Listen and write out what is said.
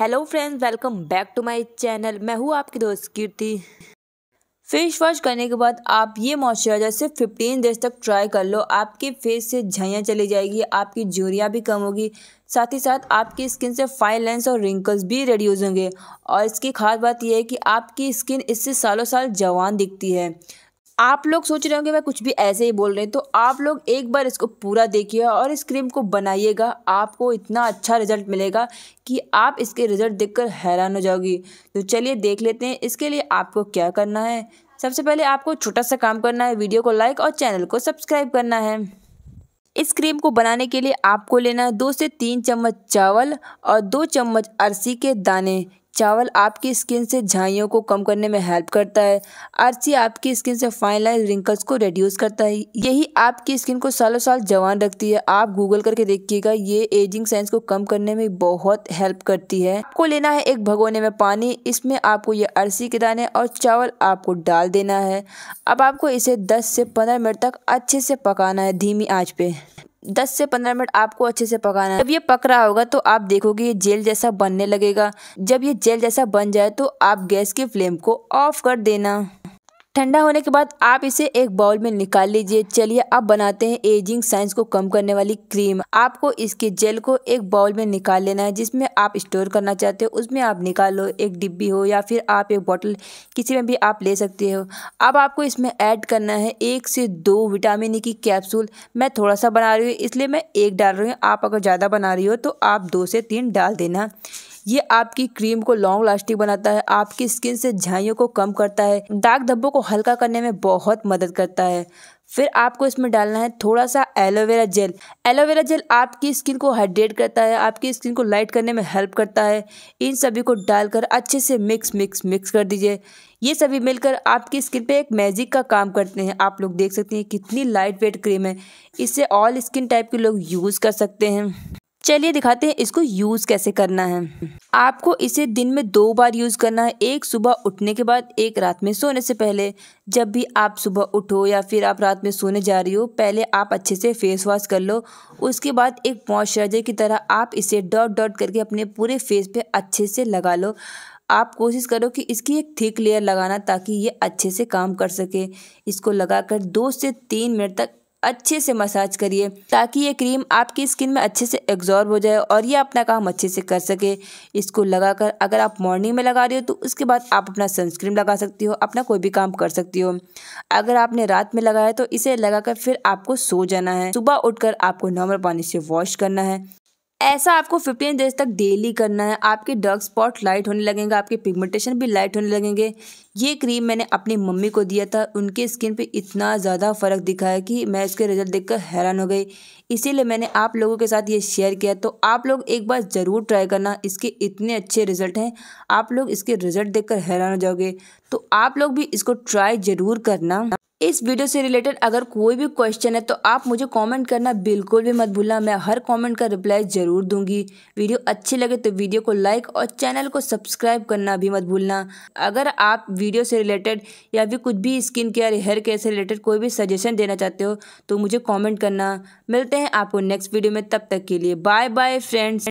hello friends welcome back to my channel मैं हूँ आपकी दोस्त कीर्ति फेस वॉश करने के बाद आप ये मॉइस्चराइजर सिर्फ 15 डेज तक ट्राई कर लो आपके फेस से झाइयाँ चली जाएगी आपकी झूरियाँ भी कम होगी साथ ही साथ आपकी स्किन से फाइन लाइन्स और रिंकल्स भी रेड्यूज होंगे और इसकी खास बात यह है कि आपकी स्किन इससे सालों साल जवान दिखती है आप लोग सोच रहे होंगे मैं कुछ भी ऐसे ही बोल रहे हैं तो आप लोग एक बार इसको पूरा देखिए और इस क्रीम को बनाइएगा आपको इतना अच्छा रिजल्ट मिलेगा कि आप इसके रिज़ल्ट देखकर हैरान हो जाओगी तो चलिए देख लेते हैं इसके लिए आपको क्या करना है सबसे पहले आपको छोटा सा काम करना है वीडियो को लाइक और चैनल को सब्सक्राइब करना है इस क्रीम को बनाने के लिए आपको लेना है दो से तीन चम्मच चावल और दो चम्मच अरसी के दाने चावल आपकी स्किन से झाइयों को कम करने में हेल्प करता है आरसी आपकी स्किन से फाइन लाइन रिंकल्स को रिड्यूस करता है यही आपकी स्किन को सालों साल जवान रखती है आप गूगल करके देखिएगा ये एजिंग साइंस को कम करने में बहुत हेल्प करती है आपको लेना है एक भगोने में पानी इसमें आपको ये अरसी के दाने और चावल आपको डाल देना है अब आपको इसे दस से पंद्रह मिनट तक अच्छे से पकाना है धीमी आँच पे 10 से 15 मिनट आपको अच्छे से पकाना है जब ये पक रहा होगा तो आप देखोगे ये जेल जैसा बनने लगेगा जब ये जेल जैसा बन जाए तो आप गैस की फ्लेम को ऑफ कर देना ठंडा होने के बाद आप इसे एक बाउल में निकाल लीजिए चलिए अब बनाते हैं एजिंग साइंस को कम करने वाली क्रीम आपको इसके जेल को एक बाउल में निकाल लेना है जिसमें आप स्टोर करना चाहते हो उसमें आप निकाल लो एक डिब्बी हो या फिर आप एक बॉटल किसी में भी आप ले सकते हो अब आपको इसमें ऐड करना है एक से दो विटामिन ई की कैप्सूल मैं थोड़ा सा बना रही हूँ इसलिए मैं एक डाल रही हूँ आप अगर ज़्यादा बना रही हो तो आप दो से तीन डाल देना ये आपकी क्रीम को लॉन्ग लास्टिंग बनाता है आपकी स्किन से झाइयों को कम करता है दाग धब्बों को हल्का करने में बहुत मदद करता है फिर आपको इसमें डालना है थोड़ा सा एलोवेरा जेल एलोवेरा जेल आपकी स्किन को हाइड्रेट करता है आपकी स्किन को लाइट करने में हेल्प करता है इन सभी को डालकर अच्छे से मिक्स मिक्स मिक्स कर दीजिए ये सभी मिलकर आपकी स्किन पे एक मैजिक का काम करते हैं आप लोग देख सकते हैं कितनी लाइट वेट क्रीम है इसे ऑल स्किन टाइप के लोग यूज़ कर सकते हैं चलिए दिखाते हैं इसको यूज़ कैसे करना है आपको इसे दिन में दो बार यूज़ करना है एक सुबह उठने के बाद एक रात में सोने से पहले जब भी आप सुबह उठो या फिर आप रात में सोने जा रही हो पहले आप अच्छे से फेस वॉश कर लो उसके बाद एक मॉइस्चराइजर की तरह आप इसे डॉट डॉट करके अपने पूरे फेस पे अच्छे से लगा लो आप कोशिश करो कि इसकी एक थिक लेयर लगाना ताकि ये अच्छे से काम कर सके इसको लगाकर दो से तीन मिनट तक अच्छे से मसाज करिए ताकि ये क्रीम आपकी स्किन में अच्छे से एग्जॉर्ब हो जाए और ये अपना काम अच्छे से कर सके इसको लगाकर अगर आप मॉर्निंग में लगा रहे हो तो उसके बाद आप अपना सनस्क्रीन लगा सकती हो अपना कोई भी काम कर सकती हो अगर आपने रात में लगाया तो इसे लगाकर फिर आपको सो जाना है सुबह उठकर आपको नॉर्मल पानी से वॉश करना है ऐसा आपको फिफ्टीन डेज तक डेली करना है आपके डार्क स्पॉट लाइट होने लगेंगे आपके पिगमेंटेशन भी लाइट होने लगेंगे ये क्रीम मैंने अपनी मम्मी को दिया था उनके स्किन पे इतना ज़्यादा फ़र्क दिखा है कि मैं इसके रिज़ल्ट देखकर हैरान हो गई इसीलिए मैंने आप लोगों के साथ ये शेयर किया तो आप लोग एक बार ज़रूर ट्राई करना इसके इतने अच्छे रिज़ल्ट हैं आप लोग इसके रिज़ल्ट देख हैरान हो जाओगे तो आप लोग भी इसको ट्राई ज़रूर करना इस वीडियो से रिलेटेड अगर कोई भी क्वेश्चन है तो आप मुझे कमेंट करना बिल्कुल भी मत भूलना मैं हर कमेंट का रिप्लाई ज़रूर दूंगी वीडियो अच्छी लगे तो वीडियो को लाइक और चैनल को सब्सक्राइब करना भी मत भूलना अगर आप वीडियो से रिलेटेड या फिर कुछ भी स्किन केयर हेयर केयर से रिलेटेड कोई भी सजेशन देना चाहते हो तो मुझे कॉमेंट करना मिलते हैं आपको नेक्स्ट वीडियो में तब तक के लिए बाय बाय फ्रेंड्स